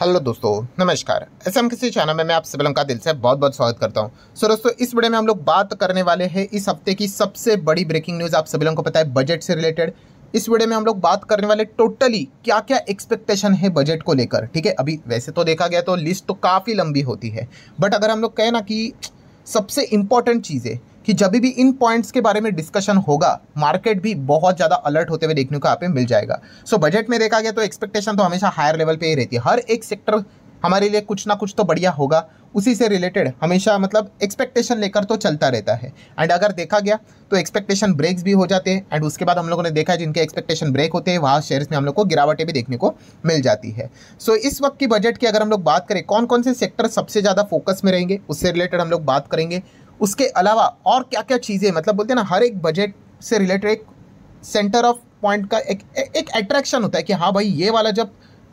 hello दोस्तों नमस्कार S M किसी चैनल में मैं आप सभी का दिल से बहुत बहुत स्वागत करता हूं सो so, दोस्तों इस वीडियो में हम लोग बात करने वाले हैं इस हफ्ते की सबसे बड़ी ब्रेकिंग न्यूज़ आप सभी लोगों को पता है बजट से रिलेटेड इस वीडियो में हम लोग बात करने वाले टोटली क्या क्या एक्सपेक्टेशन है बजट को लेकर ठीक है अभी वैसे तो देखा गया तो लिस्ट तो काफ़ी लंबी होती है बट अगर हम लोग कहें ना कि सबसे इंपॉर्टेंट चीज़ें कि जब भी इन पॉइंट्स के बारे में डिस्कशन होगा मार्केट भी बहुत ज़्यादा अलर्ट होते हुए देखने को आप पे मिल जाएगा सो so, बजट में देखा गया तो एक्सपेक्टेशन तो हमेशा हायर लेवल पे ही रहती है हर एक सेक्टर हमारे लिए कुछ ना कुछ तो बढ़िया होगा उसी से रिलेटेड हमेशा मतलब एक्सपेक्टेशन लेकर तो चलता रहता है एंड अगर देखा गया तो एक्सपेक्टेशन ब्रेक्स भी हो जाते हैं एंड उसके बाद हम लोगों ने देखा है जिनके एक्सपेक्टेशन ब्रेक होते हैं वहाँ शेयर्स में हम लोग को गिरावटें भी देखने को मिल जाती है सो so, इस वक्त की बजट की अगर हम लोग बात करें कौन कौन से सेक्टर सबसे ज़्यादा फोकस में रहेंगे उससे रिलेटेड हम लोग बात करेंगे उसके अलावा और क्या क्या चीज़ें मतलब बोलते हैं ना हर एक बजट से रिलेटेड एक सेंटर ऑफ पॉइंट का एक एक अट्रैक्शन होता है कि हाँ भाई ये वाला जब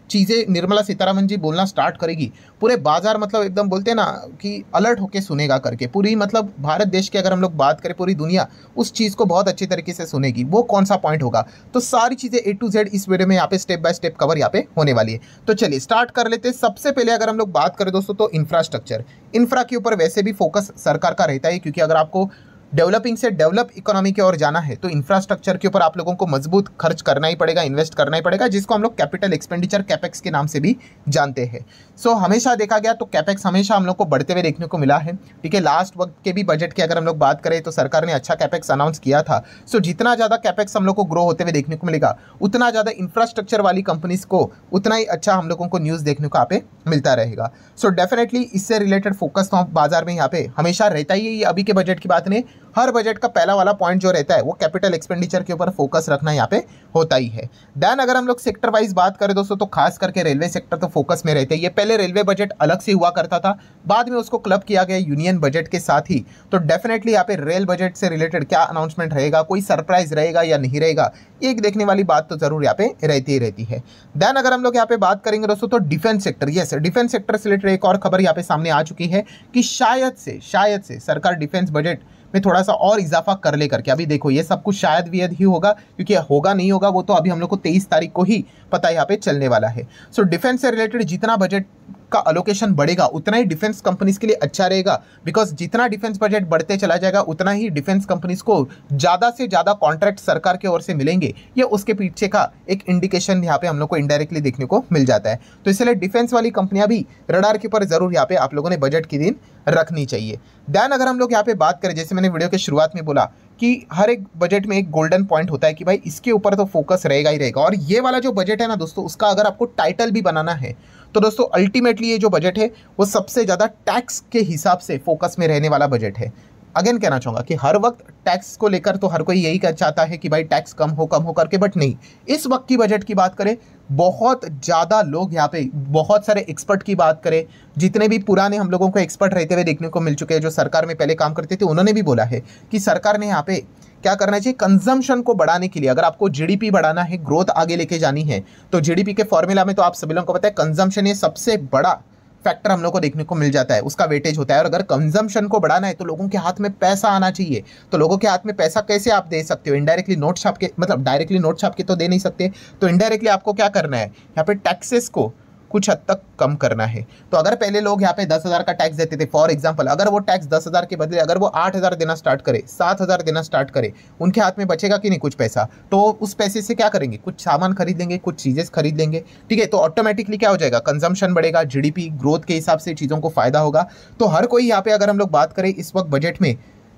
चीज़ें निर्मला सीतारामन जी बोलना स्टार्ट करेगी पूरे बाजार मतलब एकदम बोलते हैं ना कि अलर्ट होके सुनेगा करके पूरी मतलब भारत देश की अगर हम लोग बात करें पूरी दुनिया उस चीज़ को बहुत अच्छी तरीके से सुनेगी वो कौन सा पॉइंट होगा तो सारी चीज़ें ए टू जेड इस वीडियो में यहाँ पे स्टेप बाय स्टेप कवर यहाँ पे होने वाली है तो चलिए स्टार्ट कर लेते हैं सबसे पहले अगर हम लोग बात करें दोस्तों तो इंफ्रास्ट्रक्चर इंफ्रा के ऊपर वैसे भी फोकस सरकार का रहता है क्योंकि अगर आपको डेवलपिंग से डेवलप इकोनॉमी की ओर जाना है तो इंफ्रास्ट्रक्चर के ऊपर आप लोगों को मजबूत खर्च करना ही पड़ेगा इन्वेस्ट करना ही पड़ेगा जिसको हम लोग कैपिटल एक्सपेंडिचर कैपेक्स के नाम से भी जानते हैं सो so, हमेशा देखा गया तो कैपेक्स हमेशा हम लोग को बढ़ते हुए देखने को मिला है ठीक है लास्ट वक्त के भी बजट की अगर हम लोग बात करें तो सरकार ने अच्छा कैपेक्स अनाउंस किया था सो so, जितना ज़्यादा कैपेक्स हम लोग को ग्रो होते हुए देखने को मिलेगा उतना ज़्यादा इंफ्रास्ट्रक्चर वाली कंपनीज़ को उतना ही अच्छा हम लोगों को न्यूज़ देखने को यहाँ पे मिलता रहेगा सो डेफिनेटली इससे रिलेटेड फोकस तो बाजार में यहाँ पे हमेशा रहता ही है अभी के बजट की बात नहीं हर बजट का पहला वाला पॉइंट जो रहता है वो कैपिटल एक्सपेंडिचर के ऊपर फोकस रखना यहाँ पे होता ही है देन अगर हम लोग सेक्टर वाइज बात करें दोस्तों तो खास करके रेलवे सेक्टर तो फोकस में रहते हैं ये पहले रेलवे बजट अलग से हुआ करता था बाद में उसको क्लब किया गया यूनियन बजट के साथ ही तो डेफिनेटली यहाँ पे रेल बजट से रिलेटेड क्या अनाउंसमेंट रहेगा कोई सरप्राइज रहेगा या नहीं रहेगा एक देखने वाली बात तो जरूर यहाँ पे रहती ही रहती है देन अगर हम लोग यहाँ पे बात करेंगे दोस्तों तो defence sector yes defence sector से रिलेटेड एक और खबर यहाँ पे सामने आ चुकी है कि शायद से शायद से सरकार डिफेंस बजट में थोड़ा सा और इजाफा कर ले करके अभी देखो ये सब कुछ शायद भी ही होगा क्योंकि होगा नहीं होगा वो तो अभी हम लोग को तेईस तारीख को ही पता यहाँ पे चलने वाला है सो डिफेंस से रिलेटेड जितना बजट का अलोकेशन बढ़ेगा उतना ही डिफेंस कंपनीज के लिए अच्छा रहेगा बिकॉज जितना डिफेंस बजट बढ़ते चला जाएगा उतना ही डिफेंस कंपनीज को ज़्यादा से ज़्यादा कॉन्ट्रैक्ट सरकार की ओर से मिलेंगे ये उसके पीछे का एक इंडिकेशन यहाँ पे हम लोग को इंडायरेक्टली देखने को मिल जाता है तो इसलिए डिफेंस वाली कंपनियाँ भी रडार के ऊपर ज़रूर यहाँ पे आप लोगों ने बजट के दिन रखनी चाहिए दैन अगर हम लोग यहाँ पे बात करें जैसे मैंने वीडियो के शुरुआत में बोला कि हर एक बजट में एक गोल्डन पॉइंट होता है कि भाई इसके ऊपर तो फोकस रहेगा ही रहेगा और ये वाला जो बजट है ना दोस्तों उसका अगर आपको टाइटल भी बनाना है तो दोस्तों अल्टीमेटली ये जो बजट है वो सबसे ज़्यादा टैक्स के हिसाब से फोकस में रहने वाला बजट है अगेन कहना चाहूँगा कि हर वक्त टैक्स को लेकर तो हर कोई यही चाहता है कि भाई टैक्स कम हो कम हो करके बट नहीं इस वक्त की बजट की बात करें बहुत ज़्यादा लोग यहाँ पे बहुत सारे एक्सपर्ट की बात करें जितने भी पुराने हम लोगों को एक्सपर्ट रहते हुए देखने को मिल चुके हैं जो सरकार में पहले काम करते थे उन्होंने भी बोला है कि सरकार ने यहाँ पे क्या करना चाहिए कंजम्पशन को बढ़ाने के लिए अगर आपको जीडीपी बढ़ाना है ग्रोथ आगे लेके जानी है तो जीडीपी के फॉर्मूला में तो आप सभी लोगों को पता है कंजम्पशन ये सबसे बड़ा फैक्टर हम लोग को देखने को मिल जाता है उसका वेटेज होता है और अगर कंजम्पशन को बढ़ाना है तो लोगों के हाथ में पैसा आना चाहिए तो लोगों के हाथ में पैसा कैसे आप दे सकते हो इनडायरेक्टली नोट छाप के मतलब डायरेक्टली नोट छाप के तो दे नहीं सकते तो इनडायरेक्टली आपको क्या करना है यहाँ पे टैक्सेस को कुछ हद तक कम करना है तो अगर पहले लोग यहाँ पे दस हज़ार का टैक्स देते थे फॉर एग्जाम्पल अगर वो टैक्स दस हज़ार के बदले अगर वो आठ हज़ार देना स्टार्ट करे सात हज़ार देना स्टार्ट करे उनके हाथ में बचेगा कि नहीं कुछ पैसा तो उस पैसे से क्या करेंगे कुछ सामान खरीद लेंगे कुछ चीज़ें खरीद लेंगे ठीक है तो ऑटोमेटिकली क्या हो जाएगा कंजम्पशन बढ़ेगा जीडीपी ग्रोथ के हिसाब से चीज़ों को फ़ायदा होगा तो हर कोई यहाँ पे अगर हम लोग बात करें इस वक्त बजट में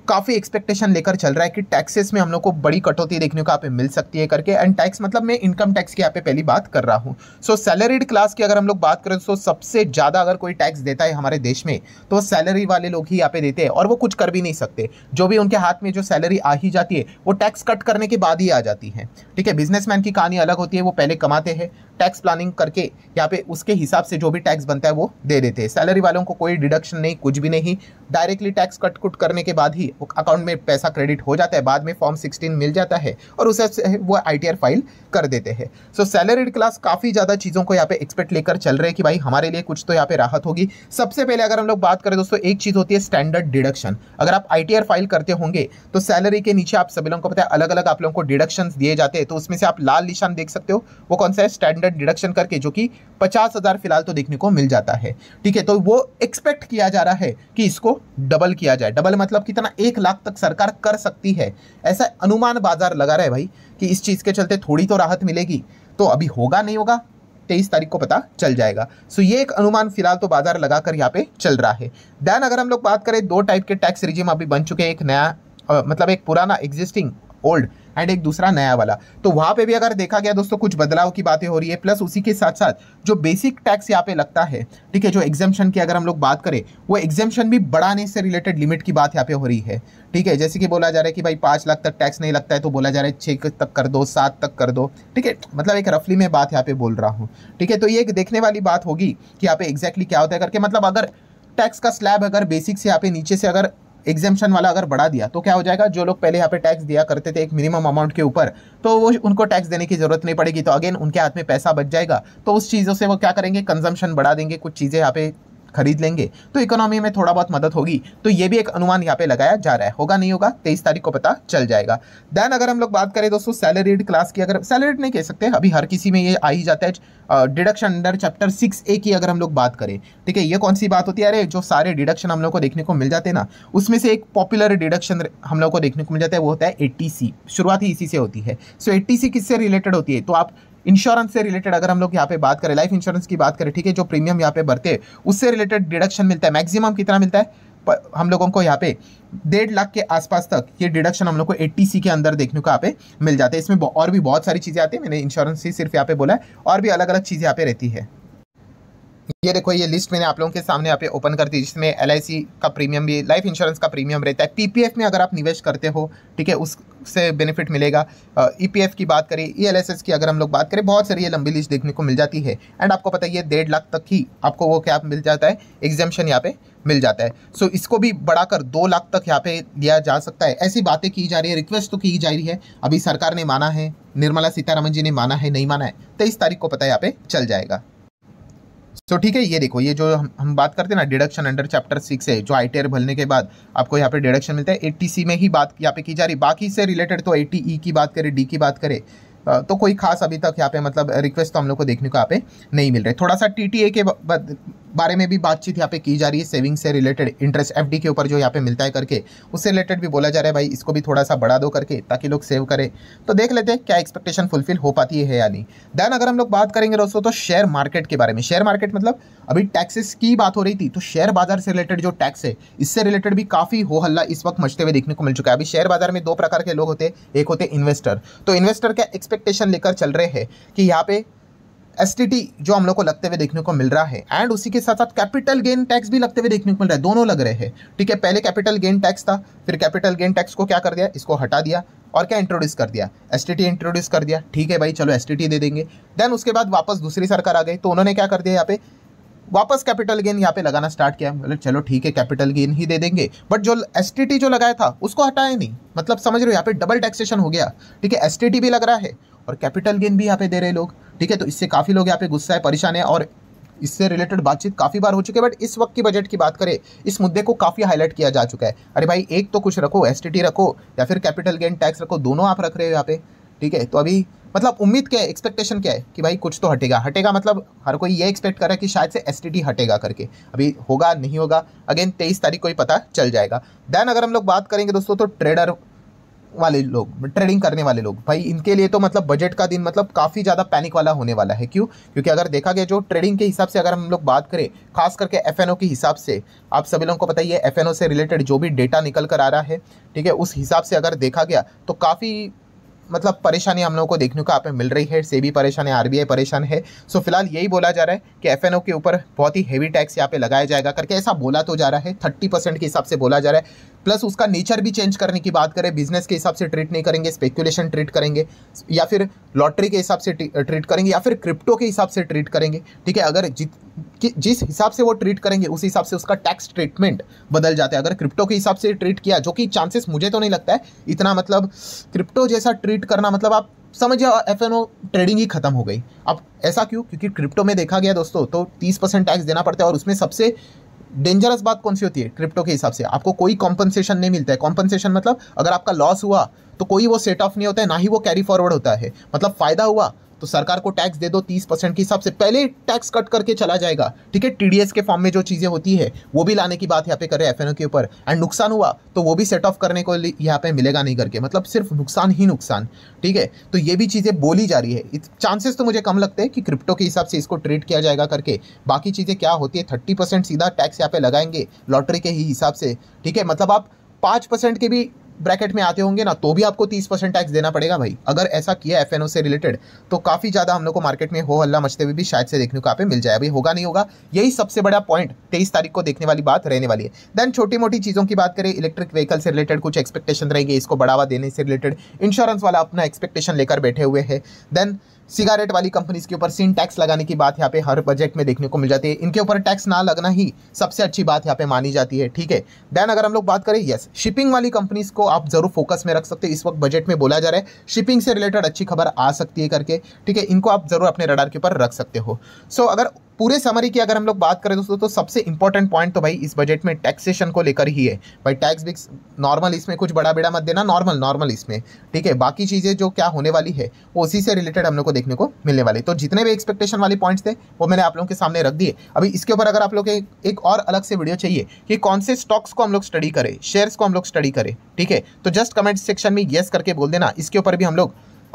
काफ़ी एक्सपेक्टेशन लेकर चल रहा है कि टैक्सेस में हम लोग को बड़ी कटौती देखने को यहाँ पे मिल सकती है करके एंड टैक्स मतलब मैं इनकम टैक्स की यहाँ पे पहली बात कर रहा हूँ सो सैलरीड क्लास की अगर हम लोग बात करें तो सबसे ज़्यादा अगर कोई टैक्स देता है हमारे देश में तो सैलरी वाले लोग ही यहाँ पे देते हैं और वो कुछ कर भी नहीं सकते जो भी उनके हाथ में जो सैलरी आ ही जाती है वो टैक्स कट करने के बाद ही आ जाती है ठीक है बिजनेसमैन की कहानी अलग होती है वो पहले कमाते हैं टैक्स प्लानिंग करके यहाँ पे उसके हिसाब से जो भी टैक्स बनता है वो दे देते हैं सैलरी वालों को कोई डिडक्शन नहीं कुछ भी नहीं डायरेक्टली टैक्स कट कुट करने के बाद ही अकाउंट में पैसा क्रेडिट हो जाता है बाद में फॉर्म सिक्सटीन मिल जाता है और उसे वो आई फाइल कर देते हैं सो सैलरीड क्लास काफ़ी ज़्यादा चीज़ों को यहाँ पे एक्सपेक्ट लेकर चल रहे हैं कि भाई हमारे लिए कुछ तो यहाँ पे राहत होगी सबसे पहले अगर हम लोग बात करें दोस्तों एक चीज़ होती है स्टैंडर्ड डिडक्शन अगर आप आई फाइल करते होंगे तो सैलरी के नीचे आप सभी लोगों को पता है अलग अलग आप लोगों को डिडक्शन दिए जाते हैं तो उसमें से आप लाल निशान देख सकते हो वो कौन सा है स्टैंडर्ड डिडक्शन करके जो कि पचास फिलहाल तो देखने को मिल जाता है ठीक है तो वो एक्सपेक्ट किया जा रहा है कि इसको डबल किया जाए डबल मतलब कितना एक लाख तक सरकार कर सकती है ऐसा अनुमान बाजार लगा रहा है भाई कि इस चीज़ के चलते थोड़ी तो राहत मिलेगी तो अभी होगा नहीं होगा तेईस तारीख को पता चल जाएगा सो so, ये एक अनुमान फिलहाल तो बाजार लगाकर यहाँ पे चल रहा है दैन अगर हम लोग बात करें दो टाइप के टैक्स रिजिम अभी बन चुके हैं एक नया मतलब एक पुराना एग्जिस्टिंग ओल्ड एंड एक दूसरा नया वाला तो वहाँ पे भी अगर देखा गया दोस्तों कुछ बदलाव की बातें हो रही है प्लस उसी के साथ साथ जो बेसिक टैक्स यहाँ पे लगता है ठीक है जो एग्जेम्पन की अगर हम लोग बात करें वो एग्जेम्पन भी बढ़ाने से रिलेटेड लिमिट की बात यहाँ पे हो रही है ठीक है जैसे कि बोला जा रहा है कि भाई पाँच लाख तक टैक्स नहीं लगता है तो बोला जा रहा है छः तक कर दो सात तक कर दो ठीक है मतलब एक रफली मैं बात यहाँ पे बोल रहा हूँ ठीक है तो ये एक देखने वाली बात होगी कि यहाँ पे एग्जैक्टली क्या होता है करके मतलब अगर टैक्स का स्लैब अगर बेसिक से यहाँ पे नीचे से अगर एग्जेम्पन वाला अगर बढ़ा दिया तो क्या हो जाएगा जो लोग पहले यहाँ पे टैक्स दिया करते थे एक मिनिमम अमाउंट के ऊपर तो वो उनको टैक्स देने की जरूरत नहीं पड़ेगी तो अगेन उनके हाथ में पैसा बच जाएगा तो उस चीज़ों से वो क्या करेंगे कंजम्पन बढ़ा देंगे कुछ चीज़ें यहाँ पे खरीद लेंगे तो इकोनॉमी में थोड़ा बहुत मदद होगी तो ये भी एक अनुमान यहाँ पे लगाया जा रहा है होगा नहीं होगा तेईस तारीख को पता चल जाएगा देन अगर हम लोग बात करें दोस्तों सैलरीड क्लास की अगर सैलरीड नहीं कह सकते अभी हर किसी में ये आ ही जाता है deduction under chapter six A की अगर हम लोग बात करें ठीक है ये कौन सी बात होती है अरे जो सारे डिडक्शन हम लोग को देखने को मिल जाते हैं ना उसमें से एक पॉपुलर डिडक्शन हम लोग को देखने को मिल जाता है वो होता है एट्टी शुरुआत ही इसी से होती है सो एट्टी किससे रिलेटेड होती है तो आप इंश्योरेंस से रिलेटेड अगर हम लोग यहाँ पे बात करें लाइफ इंश्योरेंस की बात करें ठीक है जो प्रीमियम यहाँ पे बढ़ते हैं उससे रिलेटेड डिडक्शन मिलता है मैक्सिमम कितना मिलता है हम लोगों को यहाँ पे डेढ़ लाख के आसपास तक ये डिडक्शन हम लोग को एट्टी सी के अंदर देखने को यहाँ पे मिल जाते हैं इसमें और भी बहुत सारी चीज़ें आती है मैंने इंश्योरेंस ही सिर्फ यहाँ पे बोला है और भी अलग अलग चीज़ें यहाँ पे रहती है ये देखो ये लिस्ट मैंने आप लोगों के सामने यहाँ पे ओपन कर दी जिसमें एल का प्रीमियम भी लाइफ इंश्योरेंस का प्रीमियम रहता है पीपीएफ में अगर आप निवेश करते हो ठीक है उससे बेनिफिट मिलेगा ईपीएफ e की बात करें ई e की अगर हम लोग बात करें बहुत सारी ये लंबी लिस्ट देखने को मिल जाती है एंड आपको पता है ये डेढ़ लाख तक ही आपको वो क्या मिल जाता है एग्जामेशन यहाँ पे मिल जाता है सो so, इसको भी बढ़ाकर दो लाख तक यहाँ पे दिया जा सकता है ऐसी बातें की जा रही है रिक्वेस्ट तो की जा रही है अभी सरकार ने माना है निर्मला सीतारामन जी ने माना है नहीं माना है तेईस तारीख को पता है यहाँ पे चल जाएगा तो ठीक है ये देखो ये जो हम हम बात करते हैं ना डिडक्शन अंडर चैप्टर सिक्स है जो आई e भरने के बाद आपको यहाँ पे डिडक्शन मिलता है सी में ही बात यहाँ पे की जा रही बाकी से रिलेटेड तो ई e की बात करें डी की बात करें तो कोई खास अभी तक यहाँ पे मतलब रिक्वेस्ट तो हम लोग को देखने को यहाँ पे नहीं मिल रहा है थोड़ा सा टी के बारे में भी बातचीत यहाँ पे की जा रही है सेविंग से रिलेटेड इंटरेस्ट एफ के ऊपर जो यहाँ पे मिलता है करके उससे रिलेटेड भी बोला जा रहा है भाई इसको भी थोड़ा सा बढ़ा दो करके ताकि लोग सेव करें तो देख लेते हैं क्या एक्सपेक्टेशन फुलफिल हो पाती है या नहीं देन अगर हम लोग बात करेंगे दोस्तों तो शेयर मार्केट के बारे में शेयर मार्केट मतलब अभी टैक्सेस की बात हो रही थी तो शेयर बाजार से रिलेटेड जो टैक्स है इससे रिलेटेड भी काफ़ी हो हल्ला इस वक्त मचते हुए देखने को मिल चुका है अभी शेयर बाजार में दो प्रकार के लोग होते हैं एक होते इन्वेस्टर तो इन्वेस्टर क्या एक्सपेक्टेशन लेकर चल रहे हैं कि यहाँ पे एस जो हम लोग को लगते हुए देखने को मिल रहा है एंड उसी के साथ साथ कैपिटल गेन टैक्स भी लगते हुए देखने को मिल रहा है दोनों लग रहे हैं ठीक है पहले कैपिटल गेन टैक्स था फिर कैपिटल गेन टैक्स को क्या कर दिया इसको हटा दिया और क्या इंट्रोड्यूस कर दिया एस इंट्रोड्यूस कर दिया ठीक है भाई चलो एस दे देंगे देन उसके बाद वापस दूसरी सरकार आ गई तो उन्होंने क्या कर दिया यहाँ पे वापस कैपिटल गेन यहाँ पे लगाना स्टार्ट किया मतलब चलो ठीक है कैपिटल गेन ही दे देंगे बट जो एस जो लगाया था उसको हटाया नहीं मतलब समझ रहे हो यहाँ पे डबल टैक्सेशन हो गया ठीक है एस भी लग रहा है और कैपिटल गेन भी यहाँ पे दे रहे लोग ठीक है तो इससे काफ़ी लोग यहाँ पे गुस्सा है परेशान है और इससे रिलेटेड बातचीत काफ़ी बार हो चुकी है बट इस वक्त की बजट की बात करें इस मुद्दे को काफ़ी हाईलाइट किया जा चुका है अरे भाई एक तो कुछ रखो एस रखो या फिर कैपिटल गेन टैक्स रखो दोनों आप रख रहे हो यहाँ पे ठीक है तो अभी मतलब उम्मीद क्या है एक्सपेक्टेशन क्या है कि भाई कुछ तो हटेगा हटेगा मतलब हर कोई ये एक्सपेक्ट कर रहा है कि शायद से एस हटेगा करके अभी होगा नहीं होगा अगेन तेईस तारीख को ही पता चल जाएगा देन अगर हम लोग बात करेंगे दोस्तों तो ट्रेडर वाले लोग ट्रेडिंग करने वाले लोग भाई इनके लिए तो मतलब बजट का दिन मतलब काफ़ी ज़्यादा पैनिक वाला होने वाला है क्यों क्योंकि अगर देखा गया जो ट्रेडिंग के हिसाब से अगर हम लोग बात करें खास करके एफ के हिसाब से आप सभी लोगों को बताइए एफ से रिलेटेड जो भी डेटा निकल कर आ रहा है ठीक है उस हिसाब से अगर देखा गया तो काफ़ी मतलब परेशानी हम लोगों को देखने को यहाँ मिल रही है सेबी परेशान है आरबीआई परेशान है सो फिलहाल यही बोला जा रहा है कि एफएनओ के ऊपर बहुत ही हैवी टैक्स यहाँ पे लगाया जाएगा करके ऐसा बोला तो जा रहा है थर्टी परसेंट के हिसाब से बोला जा रहा है प्लस उसका नेचर भी चेंज करने की बात करें बिजनेस के हिसाब से ट्रीट नहीं करेंगे स्पेकुलेशन ट्रीट करेंगे या फिर लॉटरी के हिसाब से ट्रीट करेंगे या फिर क्रिप्टो के हिसाब से ट्रीट करेंगे ठीक है अगर जित कि जिस हिसाब से वो ट्रीट करेंगे उस हिसाब से उसका टैक्स ट्रीटमेंट बदल जाता है अगर क्रिप्टो के हिसाब से ट्रीट किया जो कि चांसेस मुझे तो नहीं लगता है इतना मतलब क्रिप्टो जैसा ट्रीट करना मतलब आप समझ जाओ एफ ट्रेडिंग ही खत्म हो गई अब ऐसा क्यों क्योंकि क्रिप्टो में देखा गया दोस्तों तो तीस परसेंट टैक्स देना पड़ता है और उसमें सबसे डेंजरस बात कौन सी होती है क्रिप्टो के हिसाब से आपको कोई कॉम्पनसेशन नहीं मिलता है कॉम्पनसेशन मतलब अगर आपका लॉस हुआ तो कोई वो सेट ऑफ नहीं होता है ना ही वो कैरी फॉरवर्ड होता है मतलब फ़ायदा हुआ तो सरकार को टैक्स दे दो तीस परसेंट के हिसाब से पहले टैक्स कट करके चला जाएगा ठीक है टीडीएस के फॉर्म में जो चीज़ें होती है वो भी लाने की बात यहाँ पे कर रहे हैं एफ के ऊपर एंड नुकसान हुआ तो वो भी सेट ऑफ करने को यहाँ पे मिलेगा नहीं करके मतलब सिर्फ नुकसान ही नुकसान ठीक है तो ये भी चीज़ें बोली जा रही है चांसेस तो मुझे कम लगते हैं कि क्रिप्टो के हिसाब से इसको ट्रेड किया जाएगा करके बाकी चीज़ें क्या होती है थर्टी सीधा टैक्स यहाँ पे लगाएंगे लॉटरी के ही हिसाब से ठीक है मतलब आप पाँच परसेंट के भी ब्रैकेट में आते होंगे ना तो भी आपको तीस परसेंट टैक्स देना पड़ेगा भाई अगर ऐसा किया एफ से रिलेटेड तो काफ़ी ज़्यादा हम लोग को मार्केट में हो हल्ला मचते हुए भी शायद से देखने को आप मिल जाए अभी होगा नहीं होगा यही सबसे बड़ा पॉइंट तेईस तारीख को देखने वाली बात रहने वाली है देन छोटी मोटी चीज़ों की बात करें इलेक्ट्रिक व्हीकल से रिलेटेड कुछ एक्सपेक्टेशन रहेगी इसको बढ़ावा देने से रिलेटेड इंश्योरेंस वाला अपना एक्सपेक्टेशन लेकर बैठे हुए हैं देन सिगारेट वाली कंपनीज के ऊपर सिन टैक्स लगाने की बात यहाँ पे हर बजट में देखने को मिल जाती है इनके ऊपर टैक्स ना लगना ही सबसे अच्छी बात यहाँ पे मानी जाती है ठीक है देन अगर हम लोग बात करें यस शिपिंग वाली कंपनीज को आप जरूर फोकस में रख सकते हैं इस वक्त बजट में बोला जा रहा है शिपिंग से रिलेटेड अच्छी खबर आ सकती है करके ठीक है इनको आप जरूर अपने रडार के ऊपर रख सकते हो सो so, अगर पूरे समरी की अगर हम लोग बात करें दोस्तों तो सबसे इंपॉर्टेंट पॉइंट तो भाई इस बजट में टैक्सेशन को लेकर ही है भाई टैक्स बिक्स नॉर्मल इसमें कुछ बड़ा बेड़ा मत देना नॉर्मल नॉर्मल इसमें ठीक है बाकी चीज़ें जो क्या होने वाली है वो उसी से रिलेटेड हम लोग को देखने को मिलने वाले तो जितने भी एक्सपेक्टेशन वाले पॉइंट्स थे वो मैंने आप लोगों के सामने रख दिए अभी इसके ऊपर अगर आप लोग एक और अलग से वीडियो चाहिए कि कौन से स्टॉक्स को हम लोग स्टडी करें शेयर्स को हम लोग स्टडी करें ठीक है तो जस्ट कमेंट सेक्शन में येस करके बोल देना इसके ऊपर भी हम लोग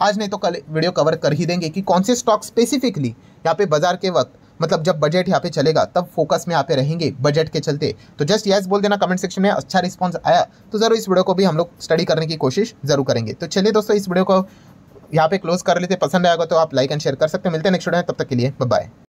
आज नहीं तो कल वीडियो कवर कर ही देंगे कि कौन से स्टॉक स्पेसिफिकली यहाँ पे बाजार के वक्त मतलब जब बजट यहाँ पे चलेगा तब फोकस में यहाँ पे रहेंगे बजट के चलते तो जस्ट यस बोल देना कमेंट सेक्शन में अच्छा रिस्पॉन्स आया तो ज़रूर इस वीडियो को भी हम लोग स्टडी करने की कोशिश जरूर करेंगे तो चलिए दोस्तों इस वीडियो को यहाँ पे क्लोज कर लेते पसंद आएगा तो आप लाइक एंड शेयर कर सकते मिलते हैं नेक्स्ट वीडियो में तब तक के लिए बाय